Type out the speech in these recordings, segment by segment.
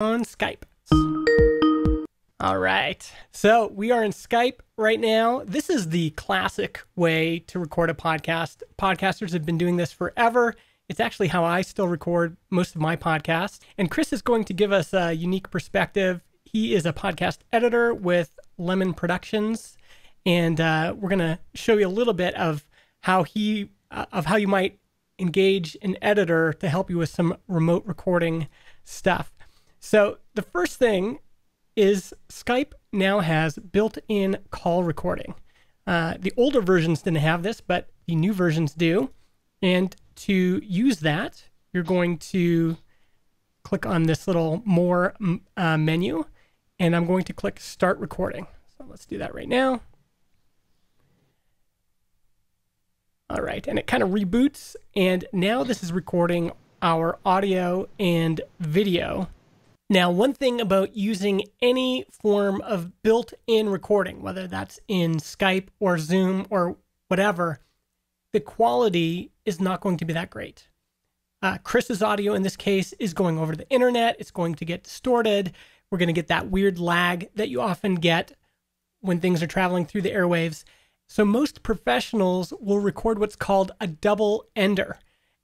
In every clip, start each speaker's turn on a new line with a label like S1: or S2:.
S1: on Skype. All right. So we are in Skype right now. This is the classic way to record a podcast. Podcasters have been doing this forever. It's actually how I still record most of my podcasts. And Chris is going to give us a unique perspective. He is a podcast editor with Lemon Productions. And uh, we're going to show you a little bit of how he, uh, of how you might engage an editor to help you with some remote recording stuff. So the first thing is Skype now has built-in call recording. Uh, the older versions didn't have this, but the new versions do. And to use that, you're going to click on this little more uh, menu, and I'm going to click start recording. So let's do that right now. All right, and it kind of reboots, and now this is recording our audio and video now, one thing about using any form of built in recording, whether that's in Skype or Zoom or whatever, the quality is not going to be that great. Uh, Chris's audio in this case is going over the internet, it's going to get distorted. We're going to get that weird lag that you often get when things are traveling through the airwaves. So, most professionals will record what's called a double ender.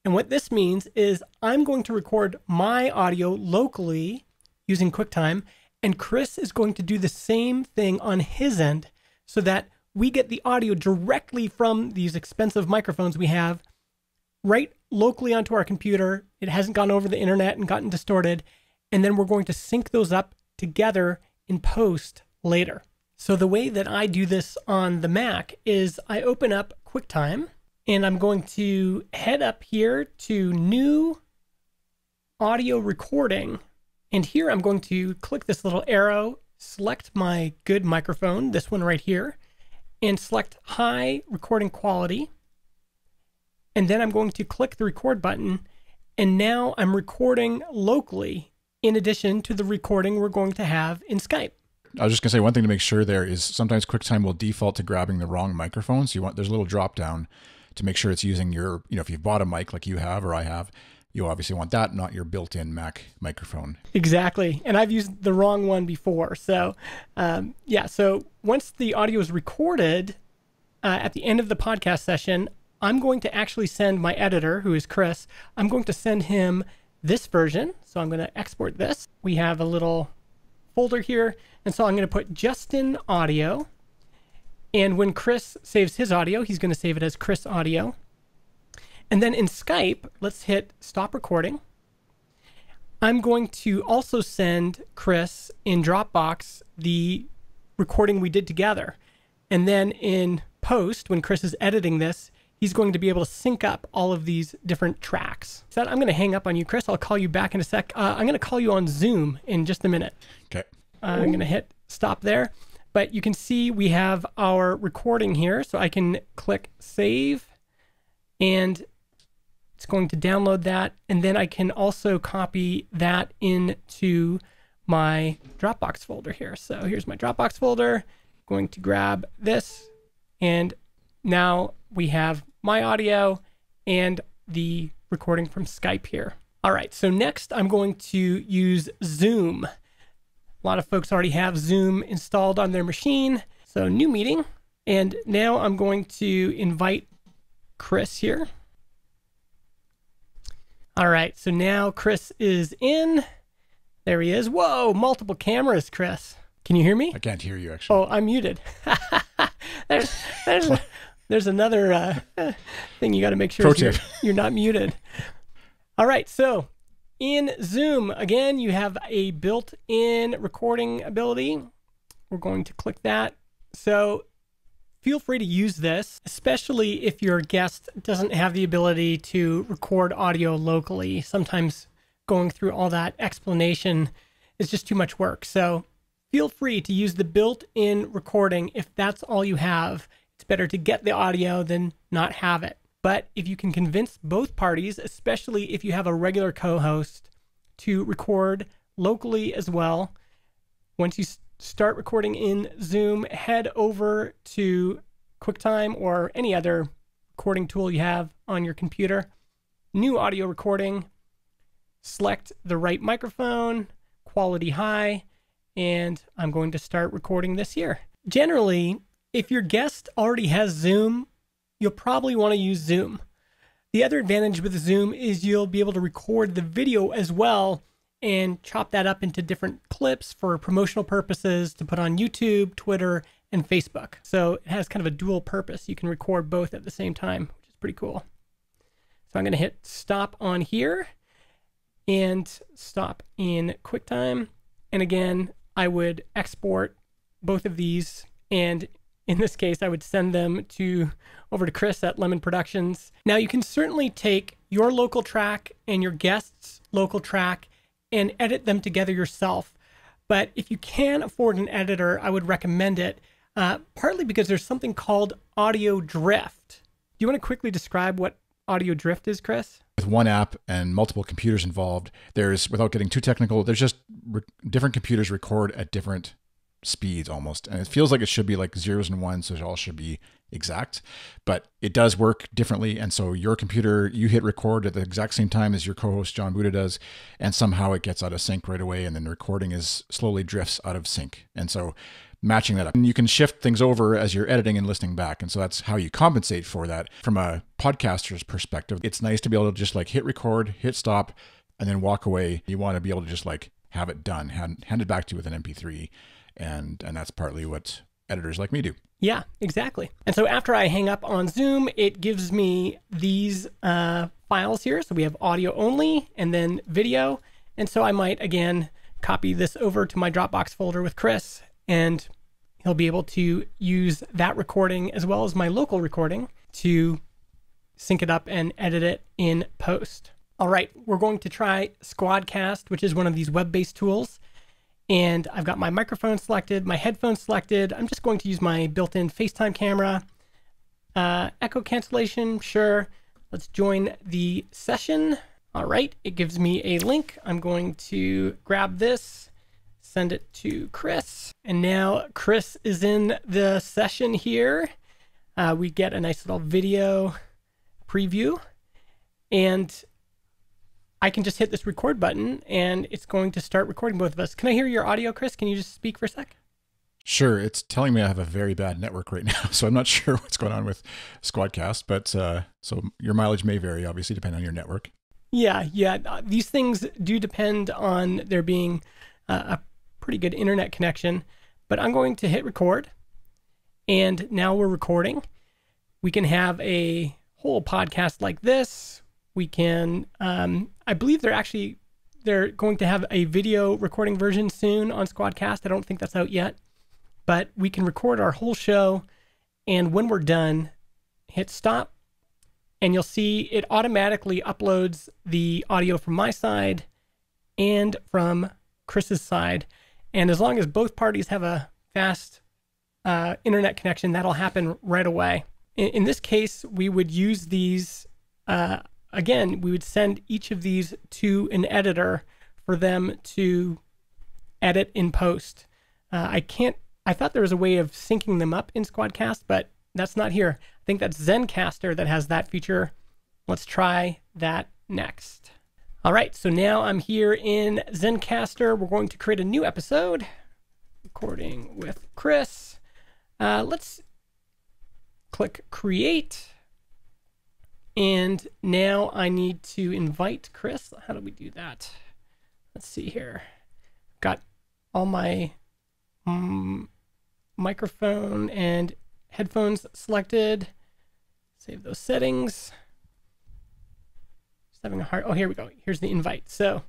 S1: And what this means is I'm going to record my audio locally using QuickTime. And Chris is going to do the same thing on his end so that we get the audio directly from these expensive microphones we have right locally onto our computer. It hasn't gone over the internet and gotten distorted. And then we're going to sync those up together in post later. So the way that I do this on the Mac is I open up QuickTime and I'm going to head up here to new audio recording and here I'm going to click this little arrow, select my good microphone, this one right here, and select high recording quality. And then I'm going to click the record button. And now I'm recording locally in addition to the recording we're going to have in Skype.
S2: I was just gonna say one thing to make sure there is sometimes QuickTime will default to grabbing the wrong microphone. So you want there's a little drop down to make sure it's using your, you know, if you've bought a mic like you have or I have, you obviously want that, not your built-in Mac microphone.
S1: Exactly, and I've used the wrong one before. So, um, yeah. So once the audio is recorded, uh, at the end of the podcast session, I'm going to actually send my editor, who is Chris. I'm going to send him this version. So I'm going to export this. We have a little folder here, and so I'm going to put Justin Audio. And when Chris saves his audio, he's going to save it as Chris Audio. And then in Skype, let's hit stop recording. I'm going to also send Chris in Dropbox the recording we did together. And then in post, when Chris is editing this, he's going to be able to sync up all of these different tracks. So I'm going to hang up on you, Chris. I'll call you back in a sec. Uh, I'm going to call you on Zoom in just a minute. Okay. I'm going to hit stop there. But you can see we have our recording here. So I can click save and it's going to download that, and then I can also copy that into my Dropbox folder here. So here's my Dropbox folder. I'm going to grab this, and now we have my audio and the recording from Skype here. All right, so next I'm going to use Zoom. A lot of folks already have Zoom installed on their machine. So new meeting. And now I'm going to invite Chris here. All right, so now Chris is in. There he is. Whoa, multiple cameras, Chris. Can you hear me? I can't hear you actually. Oh, I'm muted. there's there's there's another uh, thing you got to make sure you're, you're not muted. All right, so in Zoom again, you have a built-in recording ability. We're going to click that. So feel free to use this, especially if your guest doesn't have the ability to record audio locally. Sometimes going through all that explanation is just too much work. So feel free to use the built-in recording if that's all you have. It's better to get the audio than not have it. But if you can convince both parties, especially if you have a regular co-host, to record locally as well, once you start recording in Zoom, head over to QuickTime or any other recording tool you have on your computer. New audio recording, select the right microphone, quality high, and I'm going to start recording this year. Generally, if your guest already has Zoom, you'll probably want to use Zoom. The other advantage with Zoom is you'll be able to record the video as well and chop that up into different clips for promotional purposes to put on YouTube, Twitter, and Facebook. So it has kind of a dual purpose. You can record both at the same time, which is pretty cool. So I'm going to hit stop on here and stop in QuickTime. And again, I would export both of these and in this case, I would send them to over to Chris at Lemon Productions. Now you can certainly take your local track and your guest's local track and edit them together yourself. But if you can afford an editor, I would recommend it, uh, partly because there's something called audio drift. Do you want to quickly describe what audio drift is, Chris?
S2: With one app and multiple computers involved, there's, without getting too technical, there's just different computers record at different speeds almost. And it feels like it should be like zeros and ones, so it all should be exact, but it does work differently. And so your computer, you hit record at the exact same time as your co-host John Buddha does, and somehow it gets out of sync right away, and then the recording is slowly drifts out of sync. And so matching that up. And you can shift things over as you're editing and listening back. And so that's how you compensate for that. From a podcaster's perspective, it's nice to be able to just like hit record, hit stop, and then walk away. You want to be able to just like have it done, hand, hand it back to you with an MP3 and and that's partly what editors like me do.
S1: Yeah, exactly. And so after I hang up on Zoom, it gives me these uh, files here. So we have audio only and then video. And so I might again copy this over to my Dropbox folder with Chris, and he'll be able to use that recording as well as my local recording to sync it up and edit it in post. All right, we're going to try Squadcast, which is one of these web based tools and I've got my microphone selected, my headphones selected. I'm just going to use my built-in FaceTime camera. Uh, echo cancellation, sure. Let's join the session. All right, it gives me a link. I'm going to grab this, send it to Chris. And now Chris is in the session here. Uh, we get a nice little video preview. And I can just hit this record button and it's going to start recording both of us. Can I hear your audio, Chris? Can you just speak for a sec?
S2: Sure. It's telling me I have a very bad network right now, so I'm not sure what's going on with Squadcast, but uh, so your mileage may vary, obviously, depending on your network.
S1: Yeah, yeah. Uh, these things do depend on there being uh, a pretty good internet connection, but I'm going to hit record. And now we're recording. We can have a whole podcast like this we can um, i believe they're actually they're going to have a video recording version soon on squadcast i don't think that's out yet but we can record our whole show and when we're done hit stop and you'll see it automatically uploads the audio from my side and from chris's side and as long as both parties have a fast uh, internet connection that'll happen right away in, in this case we would use these uh, Again, we would send each of these to an editor for them to edit in post. Uh, I can't, I thought there was a way of syncing them up in Squadcast, but that's not here. I think that's Zencaster that has that feature. Let's try that next. All right, so now I'm here in Zencaster. We're going to create a new episode, recording with Chris. Uh, let's click create. And now I need to invite Chris. How do we do that? Let's see here. Got all my um, microphone and headphones selected. Save those settings. Just having a hard, oh, here we go. Here's the invite. So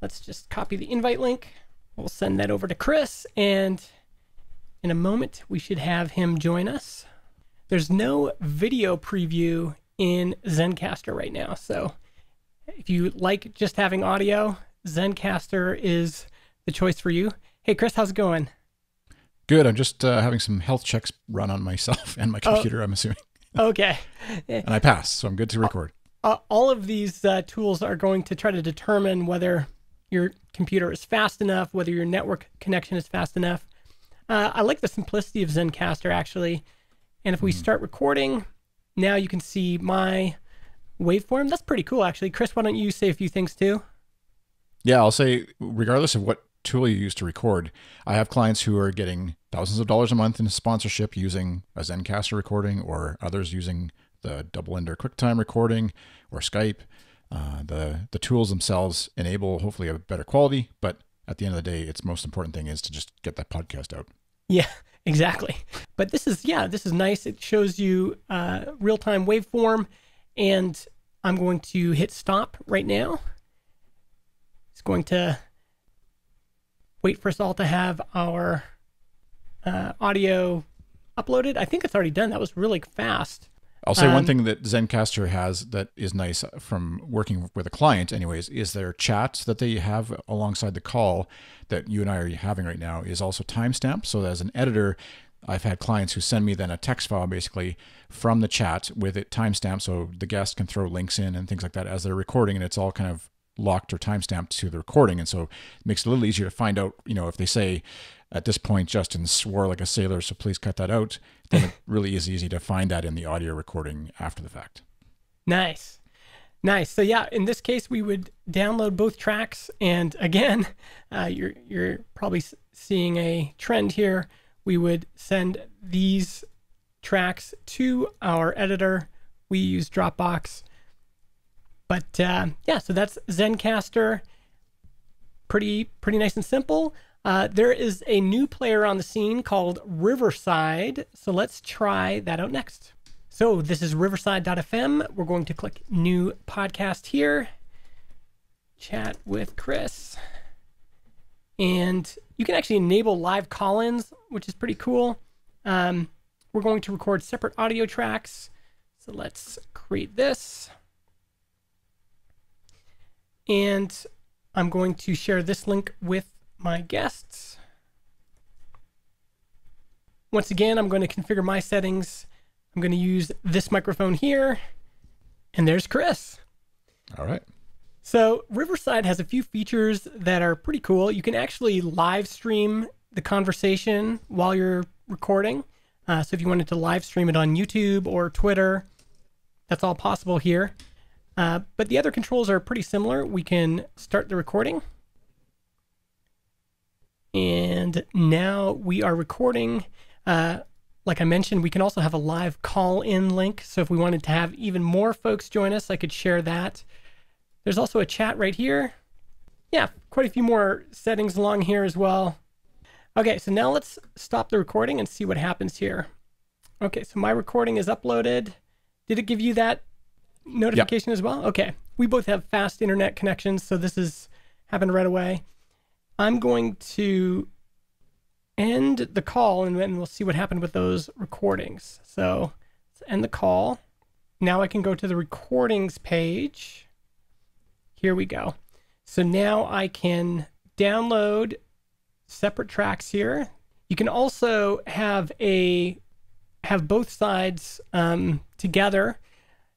S1: let's just copy the invite link. We'll send that over to Chris and in a moment we should have him join us. There's no video preview in Zencaster right now. So if you like just having audio, Zencaster is the choice for you. Hey, Chris, how's it going?
S2: Good. I'm just uh, having some health checks run on myself and my oh. computer, oh, I'm assuming.
S1: okay. and I pass, so I'm good to record. Uh, all of these uh, tools are going to try to determine whether your computer is fast enough, whether your network connection is fast enough. Uh, I like the simplicity of Zencaster, actually. And if we mm. start recording, now you can see my waveform. That's pretty cool, actually. Chris, why don't you say a few things too?
S2: Yeah, I'll say, regardless of what tool you use to record, I have clients who are getting thousands of dollars a month in sponsorship using a Zencaster recording, or others using the Double Ender QuickTime recording or Skype. Uh, the the tools themselves enable hopefully a better quality, but at the end of the day, its most important thing is to just get that podcast out.
S1: Yeah, Exactly. But this is, yeah, this is nice. It shows you uh, real time waveform. And I'm going to hit stop right now. It's going to wait for us all to have our uh, audio uploaded. I think it's already done. That was really fast. I'll say um, one
S2: thing that Zencaster has that is nice from working with a client, anyways, is their chat that they have alongside the call that you and I are having right now is also timestamped. So, as an editor, I've had clients who send me then a text file basically from the chat with it timestamped so the guest can throw links in and things like that as they're recording and it's all kind of locked or timestamped to the recording. And so it makes it a little easier to find out, you know, if they say at this point Justin swore like a sailor, so please cut that out, then it
S1: really is easy to find that in the audio recording after the fact. Nice. Nice. So yeah, in this case, we would download both tracks, and again, uh, you're you're probably seeing a trend here. We would send these tracks to our editor. We use Dropbox, but uh, yeah, so that's Zencaster. Pretty, pretty nice and simple. Uh, there is a new player on the scene called Riverside. So let's try that out next. So this is riverside.fm. We're going to click new podcast here. Chat with Chris. And you can actually enable live call-ins, which is pretty cool. Um, we're going to record separate audio tracks. So let's create this. And I'm going to share this link with my guests. Once again, I'm going to configure my settings. I'm going to use this microphone here. And there's Chris. All right. So, Riverside has a few features that are pretty cool. You can actually live stream the conversation while you're recording. Uh, so, if you wanted to live stream it on YouTube or Twitter, that's all possible here. Uh, but the other controls are pretty similar. We can start the recording. And now we are recording. Uh, like I mentioned, we can also have a live call in link. So if we wanted to have even more folks join us, I could share that. There's also a chat right here. Yeah, quite a few more settings along here as well. Okay, so now let's stop the recording and see what happens here. Okay, so my recording is uploaded. Did it give you that notification yep. as well? Okay. We both have fast internet connections, so this is happened right away. I'm going to end the call and then we'll see what happened with those recordings. So let's end the call. Now I can go to the recordings page. Here we go. So now I can download separate tracks here. You can also have a have both sides um, together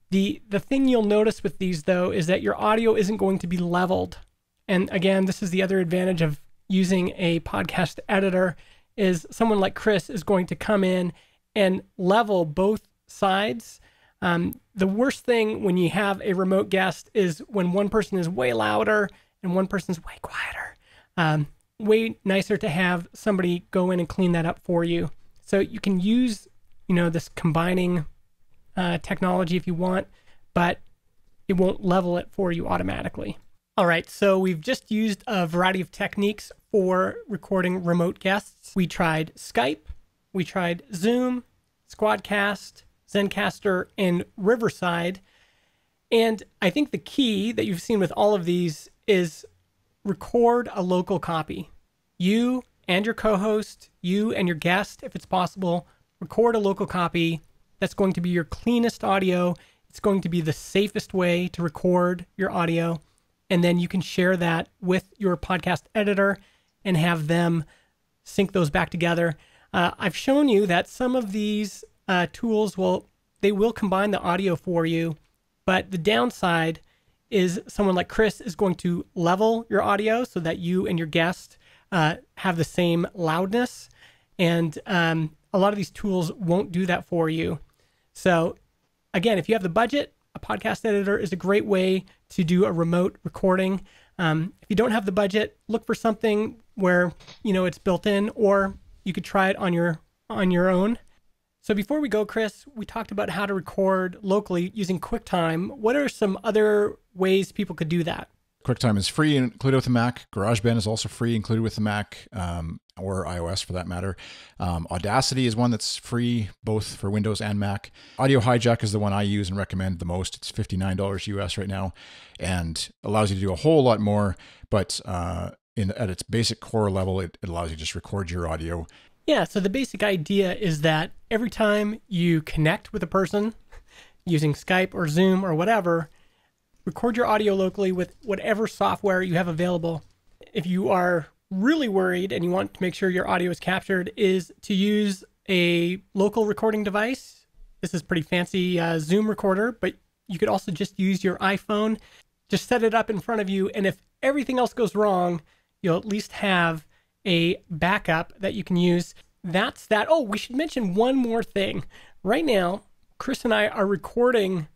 S1: the, the thing you'll notice with these though is that your audio isn't going to be leveled. And again, this is the other advantage of using a podcast editor is someone like Chris is going to come in and level both sides. Um, the worst thing when you have a remote guest is when one person is way louder and one person's way quieter. Um, way nicer to have somebody go in and clean that up for you. So you can use, you know, this combining uh, technology if you want, but it won't level it for you automatically. All right, so we've just used a variety of techniques for recording remote guests. We tried Skype, we tried Zoom, Squadcast, Zencaster, and Riverside. And I think the key that you've seen with all of these is record a local copy. You and your co host, you and your guest, if it's possible, record a local copy that's going to be your cleanest audio. It's going to be the safest way to record your audio. And then you can share that with your podcast editor and have them sync those back together. Uh, I've shown you that some of these uh, tools will they will combine the audio for you, but the downside is someone like Chris is going to level your audio so that you and your guest uh, have the same loudness, and um, a lot of these tools won't do that for you. So, again, if you have the budget, a podcast editor is a great way to do a remote recording. Um, if you don't have the budget, look for something where you know it's built in, or you could try it on your on your own. So before we go, Chris, we talked about how to record locally using QuickTime. What are some other ways people could do that?
S2: QuickTime is free, included with the Mac. GarageBand is also free, included with the Mac um, or iOS for that matter. Um, Audacity is one that's free both for Windows and Mac. Audio Hijack is the one I use and recommend the most. It's $59 US right now and allows you to do a whole lot more, but uh, in, at its basic core level, it, it allows you to just record your audio.
S1: Yeah, so the basic idea is that every time you connect with a person using Skype or Zoom or whatever, record your audio locally with whatever software you have available. If you are really worried and you want to make sure your audio is captured, is to use a local recording device. This is pretty fancy uh, Zoom recorder, but you could also just use your iPhone. Just set it up in front of you, and if everything else goes wrong, you'll at least have a backup that you can use. That's that. Oh, we should mention one more thing. Right now, Chris and I are recording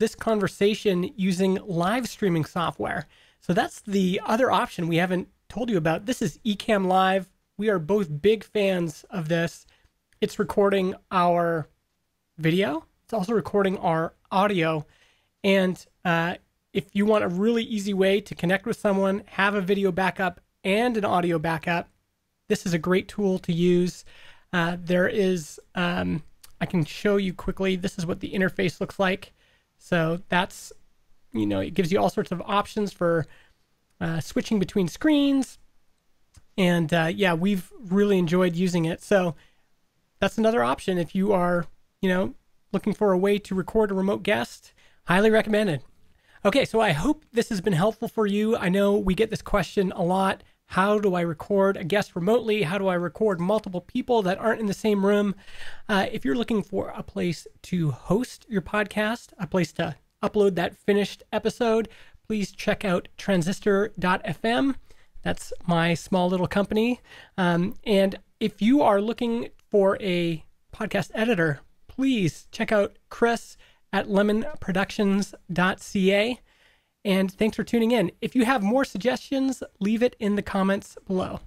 S1: this conversation using live streaming software. So that's the other option we haven't told you about. This is Ecamm Live. We are both big fans of this. It's recording our video. It's also recording our audio. And uh, if you want a really easy way to connect with someone, have a video backup and an audio backup, this is a great tool to use. Uh, there is, um, I can show you quickly. This is what the interface looks like. So that's, you know, it gives you all sorts of options for uh, switching between screens. And uh, yeah, we've really enjoyed using it. So that's another option if you are, you know, looking for a way to record a remote guest. Highly recommended. Okay, so I hope this has been helpful for you. I know we get this question a lot. How do I record a guest remotely? How do I record multiple people that aren't in the same room? Uh, if you're looking for a place to host your podcast, a place to upload that finished episode, please check out transistor.fm. That's my small little company. Um, and if you are looking for a podcast editor, please check out Chris at lemonproductions.ca. And thanks for tuning in. If you have more suggestions, leave it in the comments below.